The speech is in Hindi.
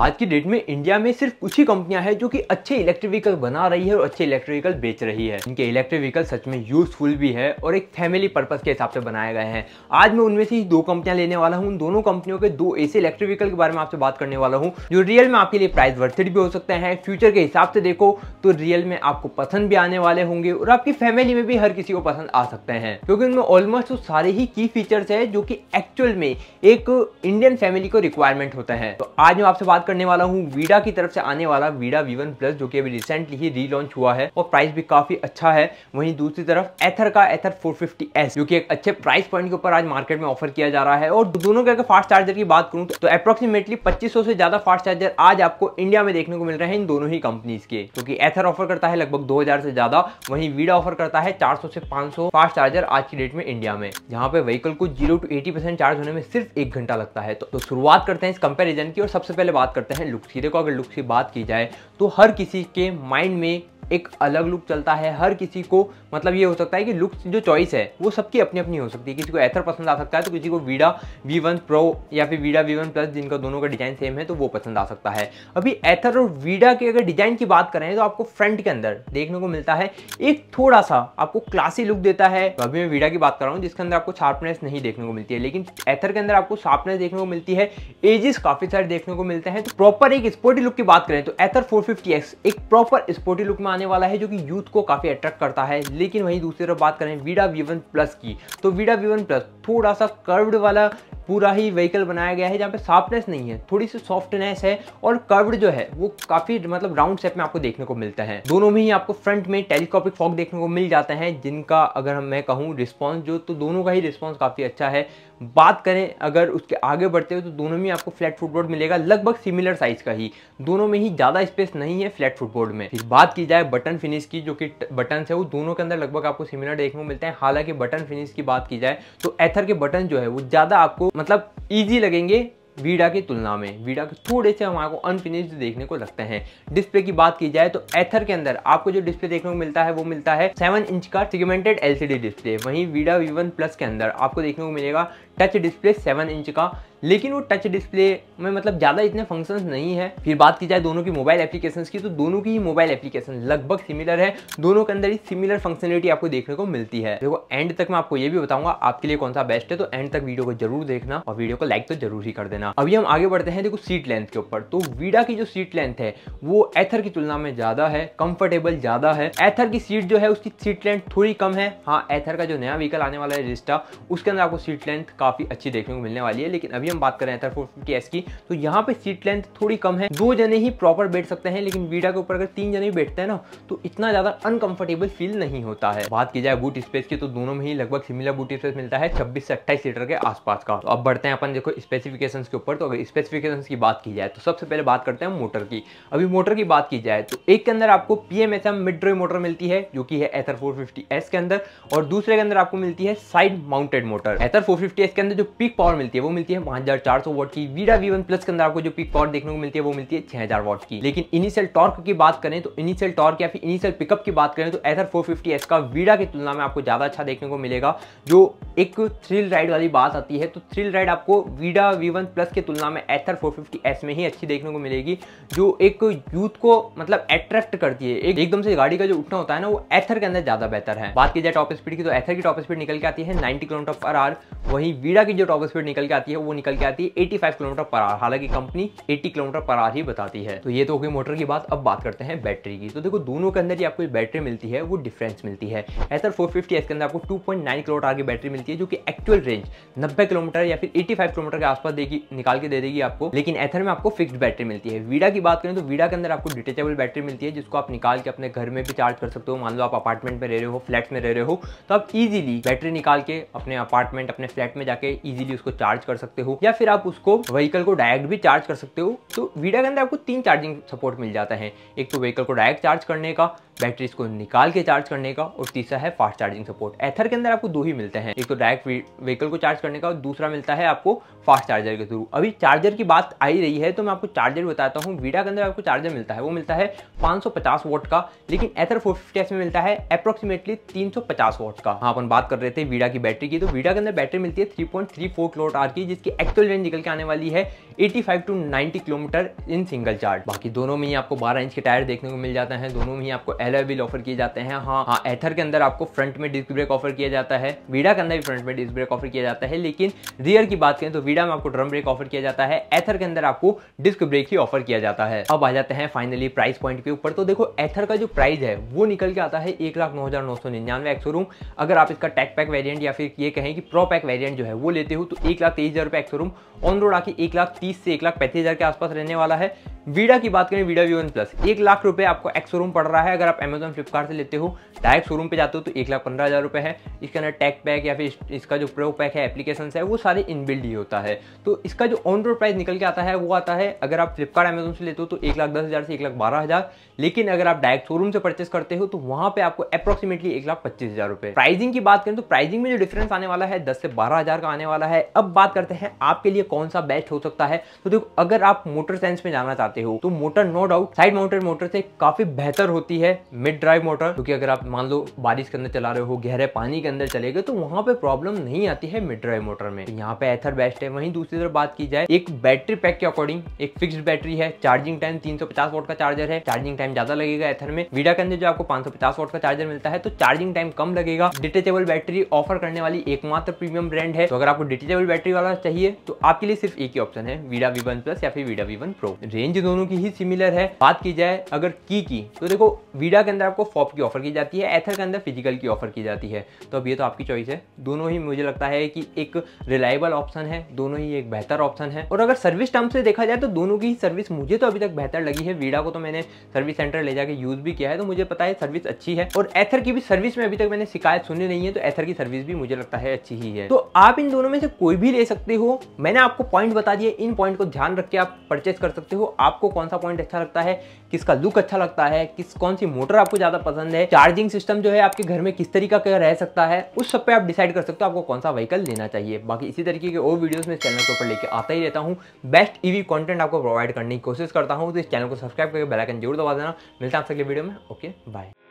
आज की डेट में इंडिया में सिर्फ कुछ ही कंपनियां हैं जो कि अच्छे इलेक्ट्रिक व्हीकल बना रही है और अच्छे इलेक्ट्रिक व्हीकल बेच रही है इनके इलेक्ट्रिक व्हीकल सच में यूजफुल भी है और एक फैमिली पर्पस के हिसाब से बनाए गए हैं आज मैं उनमें से ही दो कंपनियां लेने वाला हूं उन दोनों कंपनियों के दो ऐसे इलेक्ट्रिक व्हीकल के बारे में आपसे बात करने वाला हूँ जो रियल में आपके लिए प्राइस वर्थिड भी हो सकते हैं फ्यूचर के हिसाब से देखो तो रियल में आपको पसंद भी आने वाले होंगे और आपकी फैमिली में भी हर किसी को पसंद आ सकते हैं क्योंकि उनमें ऑलमोस्ट वो सारे ही की फीचर्स है जो की एक्चुअल में एक इंडियन फैमिली को रिक्वायरमेंट होता है तो आज मैं आपसे बात बात करने वाला हूँ वीडा की तरफ से आने वाला वीडा वीवन प्लस जो कि अभी रिसेंटली ही रीलॉन्च हुआ है और प्राइस भी काफी अच्छा है वहीं दूसरी तरफ एथर का एथर 450s जो कि एक अच्छे प्राइस पॉइंट के ऊपर आज मार्केट में ऑफर किया जा रहा है और दोनों के अगर फास्ट चार्जर की बात करूँ तो अप्रोक्सीमेटली तो पच्चीस से ज्यादा फास्ट चार्जर आज आपको इंडिया में देखने को मिल रहे हैं इन दोनों ही कंपनीज के क्योंकि एथर ऑफर करता है लगभग दो से ज्यादा वहीं वीडा ऑफर करता है चार से पांच फास्ट चार्जर आज की डेट में इंडिया में जहाँ पे व्हीकल को जीरो टू एटी चार्ज होने में सिर्फ एक घंटा लगता है तो, तो शुरुआत करते हैं इस कंपेरिजन की और सबसे पहले बात करते हैं लुक की देखो अगर लुक की बात की जाए तो हर किसी के माइंड में एक अलग लुक चलता है हर किसी को मतलब ये हो सकता है कि लुक जो चॉइस है वो सबकी अपनी अपनी हो सकती है किसी को एथर पसंद आ सकता है तो किसी को वीडा वी वन प्रो या फिर वीडा वी वन प्लस जिनका दोनों का डिज़ाइन सेम है तो वो पसंद आ सकता है अभी एथर और वीडा के अगर डिज़ाइन की बात करें तो आपको फ्रंट के अंदर देखने को मिलता है एक थोड़ा सा आपको क्लासी लुक देता है अभी मैं वीडा की बात कर रहा हूँ जिसके अंदर आपको शार्पनेस नहीं देखने को मिलती है लेकिन एथर के अंदर आपको शार्पनेस देखने को मिलती है एजिस काफ़ी सारे देखने को मिलते हैं तो प्रॉपर एक स्पोर्टी लुक की बात करें तो एथर 450X एक प्रॉपर स्पोर्टी लुक में आने वाला है जो कि यूथ को काफ़ी अट्रैक्ट करता है लेकिन वहीं दूसरी तरफ बात करें वीडा वी प्लस की तो वीडा वी प्लस थोड़ा सा कर्व्ड वाला पूरा ही व्हीकल बनाया गया है जहाँ पे शार्पनेस नहीं है थोड़ी सी सॉफ्टनेस है और कर्व्ड जो है वो काफी मतलब राउंड शेप में आपको देखने को मिलता है दोनों में ही आपको फ्रंट में टेलीस्कोपिक फॉक देखने को मिल जाता है जिनका अगर मैं कहूँ रिस्पॉन्स जो तो दोनों का ही रिस्पॉन्स काफी अच्छा है बात करें अगर उसके आगे बढ़ते हो तो दोनों में आपको फ्लैट फुटबोर्ड मिलेगा लगभग सिमिलर साइज का ही दोनों में ही ज़्यादा स्पेस नहीं है फ्लैट फुटबोर्ड में फिर बात की जाए बटन फिनिश की जो कि बटन है वो दोनों के अंदर लगभग आपको सिमिलर देखने को मिलते हैं हालांकि बटन फिनिश की बात की जाए तो एथर के बटन जो है वो ज़्यादा आपको मतलब ईजी लगेंगे वीडा की तुलना में वीडा के थोड़े से हमारे को अनफिनिश्ड देखने को लगते हैं डिस्प्ले की बात की जाए तो एथर के अंदर आपको जो डिस्प्ले देखने को मिलता है वो मिलता है सेवन इंच का सिगमेंटेड एलसीडी डिस्प्ले वहीं वीडा वी वन प्लस के अंदर आपको देखने को मिलेगा टच डिस्प्ले सेवन इंच का लेकिन वो टच डिस्प्ले में मतलब ज़्यादा इतने फंक्शंस नहीं है फिर बात की जाए दोनों की मोबाइल एप्लीकेशंस की तो दोनों की ही मोबाइल एप्लीकेशन लगभग सिमिलर है दोनों के अंदर ही सिमिलर फंक्शनलिटी आपको देखने को मिलती है देखो एंड तक मैं आपको ये भी बताऊंगा आपके लिए कौन सा बेस्ट है तो एंड तक वीडियो को जरूर देखना और वीडियो को लाइक तो जरूर ही कर देना अभी हम आगे बढ़ते हैं देखो सीट लेंथ के ऊपर तो वीडा की जो सीट लेंथ है वो एथर की तुलना में ज़्यादा है कम्फर्टेबल ज़्यादा है एथर की सीट जो है उसकी सीट लेंथ थोड़ी कम है हाँ एथर का जो नया व्हीकल आने वाला है रिस्टा उसके अंदर आपको सीट लेंथ काफ़ी अच्छी देखने को मिलने वाली है लेकिन अभी हम बात कर करें एथर फोर की तो यहाँ पे सीट लेंथ थोड़ी कम है दो जने ही प्रॉपर बैठ सकते हैं लेकिन बीटा के ऊपर अगर तीन जने ही बैठते हैं ना तो इतना ज़्यादा अनकंफर्टेबल फील नहीं होता है बात की जाए बूट स्पेस की तो दोनों में ही लगभग सिमिलर बूट स्पेस मिलता है छब्बीस से अट्ठाईस सीटर के आसपास का तो अब बढ़ते हैं अपन देखो स्पेसिफिकेशन के ऊपर तो अगर स्पेसिफिकेशन की बात की जाए तो सबसे पहले बात करते हैं मोटर की अभी मोटर की बात की जाए तो एक के अंदर आपको P M mid drive motor मिलती है जो कि है एथर फोर के अंदर और दूसरे के अंदर आपको मिलती है side mounted motor Ather four इसके अंदर जो पीक पावर मिलती है वो मिलती है पाँच चार सौ वॉट की वीडा वी वन प्लस के अंदर आपको जो पीक पावर देखने को मिलती है वो मिलती है छह हजार वॉट की लेकिन इनिशियल टॉर्क की बात करें तो इनिशियल टॉर्क या फिर इनिशियल पिकअप की बात करें तो एथर फोर फिफ्टी एस का वीडा की तुलना में आपको ज्यादा अच्छा देखने को मिलेगा जो एक थ्रिल राइड वाली बात आती है तो थ्रिल राइड आपको वीडा वी वन प्लस की तुलना में एथर फोर फिफ्टी एस में ही अच्छी देखने को मिलेगी जो एक यूथ को मतलब अट्रैक्ट करती है एक एकदम से गाड़ी का जो उठना होता है ना वो एथर के अंदर ज्यादा बेहतर है बात की जाए टॉप स्पीड की तो एथर की टॉप स्पीड निकल के आती है नाइनटी किलोमीटर पर आर वहीं वीडा की जो टॉप स्पीड निकल के आती है वो निकल के आती है 85 किलोमीटर पर आर हालांकि कंपनी 80 किलोमीटर पर आर ही बताती है तो ये तो होगी मोटर की बात अब बात करते हैं बैटरी की तो देखो दोनों के अंदर जो आपको बैटरी मिलती है वो डिफरेंस मिलती है एसर फोर फिफ्टी के अंदर आपको two point nine kilometre battery मिलती है जो कि एक्चुअल रेंज नब्बे किलोमीटर या फिर एटी फाइव किलोमीटर के आसपास देगी निकाल के दे देगी आपको लेकिन एथर में आपको फिक्स बैटरी मिलती है वीडा की बात करें तो वीडा के अंदर आपको डिटेचेबल बैटरी मिलती है जिसको आप निकाल के अपने घर में भी चार्ज कर सकते हो मान लो आप अपार्टमेंट में रह रहे हो फ्लैट में रह रहे हो तो आप इजीली बैटरी निकाल के अपने अपार्टमेंट अपने फ्लैट में जाके इजीली उसको चार्ज कर सकते हो या फिर आप उसको व्हीकल को डायरेक्ट भी चार्ज कर सकते हो तो वीडा के अंदर आपको तीन चार्जिंग सपोर्ट मिल जाता है एक तो व्हीकल को डायरेक्ट चार्ज करने का बैटरी को निकाल के चार्ज करने का और तीसरा है फास्ट चार्जिंग सपोर्ट एथर के अंदर आपको दो ही मिलते हैं एक तो डायरेक्ट व्हीकल को चार्ज करने का और दूसरा मिलता है आपको फास्ट चार्जर के थ्रू अभी चार्जर की बात आई रही है तो मैं आपको चार्जर बताता हूँ वीडा के अंदर आपको चार्जर मिलता है वो मिलता है 550 वोट का लेकिन एथर फोर में मिलता है अप्रोक्सीमेटली तीन वोट का हाँ अपन बात कर रहे थे वीडा की बैटरी की तो वीडा के अंदर बैटरी मिलती है 3.34 पॉइंट क्लोट आर की जिसकी एक्चुअल रेंज निकल के आने वाली है 85 to 90 kilometre in single charge बाकी दोनों में ही आपको 12 इंच के टायर देखने को मिल जाते हैं दोनों में ही आपको एलर व्हील ऑफर किए जाते हैं हाँ हाँ एथर के अंदर आपको फ्रंट में डिस्क ब्रेक ऑफर किया जाता है वीडा के अंदर भी फ्रंट में डिस्क ब्रेक ऑफर किया जाता है लेकिन रियर की बात करें तो वीडा में आपको ड्रम ब्रेक ऑफर किया जाता है एथर के अंदर आपको डिस्क ब्रेक ही ऑफर किया जाता है अब आ जाते हैं फाइनली प्राइस पॉइंट के ऊपर तो देखो एथर का जो प्राइस है वो निकल के आता है एक लाख नौ हजार नौ सौ निन्यानवे एक्सोरूम अगर आप इसका टैक पैक वेरियंट या फिर ये कहें कि प्रो पैक वेरियंट जो है वो लेते हो तो एक लाख तेईस हजार रुपये एक्सोरूम ऑन रोड आके एक लाख तीस से एक लाख पैंतीस हज़ार के आसपास रहने वाला है वीडा की बात करें वीडा वी वन प्लस एक लाख रुपए आपको एक्स शोरूम पड़ रहा है अगर आप अमेजोन फ्लिपकार्ट से लेते हो डायरेक्ट शोरूम पे जाते हो तो एक लाख पंद्रह हज़ार रुपये है इसके अंदर टैक पैक या फिर इसका जो प्रो पैक है एप्लीकेशन है वो सारे इनबिल्ड ही होता है तो इसका जो ऑन रोड प्राइस निकल के आता है वो आता है अगर आप फ्लिपकार्ट अमेजोन से लेते हो तो एक लाख दस हज़ार से एक लाख बारह हज़ार लेकिन अगर आप डायरेक्ट शोरूम से परचेस करते हो तो वहाँ पे आपको अप्रोक्सीमेटली एक लाख पच्चीस हज़ार रुपये प्राइसिंग की बात करें तो प्राइसिंग में जो डिफरेंस आने वाला है दस से बारह हज़ार का आने वाला है अब बात करते हैं आपके लिए कौन सा बेस्ट हो सकता है तो देखो अगर आप मोटर साइंस में जाना चाहते चाहते हो तो motor no doubt side mounted motor से काफी बेहतर होती है मिड ड्राइव मोटर क्योंकि अगर आप मान लो बारिश के अंदर चला रहे हो गहरे पानी के अंदर चले गए तो वहां पे प्रॉब्लम नहीं आती है मिड ड्राइव मोटर में तो यहाँ पे एथर बेस्ट है वहीं दूसरी तरफ बात की जाए एक बैटरी पैक के अकॉर्डिंग एक फिक्स बैटरी है चार्जिंग टाइम तीन सौ का चार्जर है चार्जिंग टाइम ज्यादा लगेगा एथर में वीडा के अंदर जो आपको पांच सौ का चार्जर मिलता है तो चार्जिंग टाइम कम लगेगा डिटेचेबल बैटरी ऑफर करने वाली एकमात्र प्रीमियम ब्रांड है तो अगर आपको डिटेचेबल बैटरी वाला चाहिए तो आपके लिए सिर्फ एक ही ऑप्शन है वीडा वी प्लस या फिर वीडा वी प्रो रेंज दोनों की ही सिमिलर है बात की जाए अगर की की तो देखो वीडा के अंदर आपको फॉप की ऑफर की जाती है एथर के अंदर फिजिकल की ऑफर की जाती है तो अब ये तो आपकी चॉइस है दोनों ही मुझे लगता है कि एक रिलायबल ऑप्शन है दोनों ही एक बेहतर ऑप्शन है और अगर सर्विस टर्म से देखा जाए तो दोनों की सर्विस मुझे तो अभी तक बेहतर लगी है वीडा को तो मैंने सर्विस सेंटर ले जाकर यूज भी किया है तो मुझे पता है सर्विस अच्छी है और एथर की भी सर्विस में अभी तक मैंने शिकायत सुनी नहीं है तो एथर की सर्विस भी मुझे लगता है अच्छी ही है तो आप इन दोनों में से कोई भी ले सकते हो मैंने आपको पॉइंट बता दिया इन पॉइंट को ध्यान रख के आप परचेस कर सकते हो आप आपको कौन सा पॉइंट अच्छा लगता है किसका लुक अच्छा लगता है किस कौन सी मोटर आपको ज़्यादा पसंद है चार्जिंग सिस्टम जो है आपके घर में किस तरीका का रह सकता है उस सब पे आप डिसाइड कर सकते हो आपको कौन सा व्हीकल लेना चाहिए बाकी इसी तरीके के और वीडियोस में चैनल के ऊपर लेके आता ही रहता हूँ बेस्ट ईवी कॉन्टेंट आपको प्रोवाइड करने की कोशिश करता हूँ तो इस चैनल को सब्सक्राइब करके बेलाइकन जरूर दबा देना मिलता है आपसे वीडियो में ओके बाय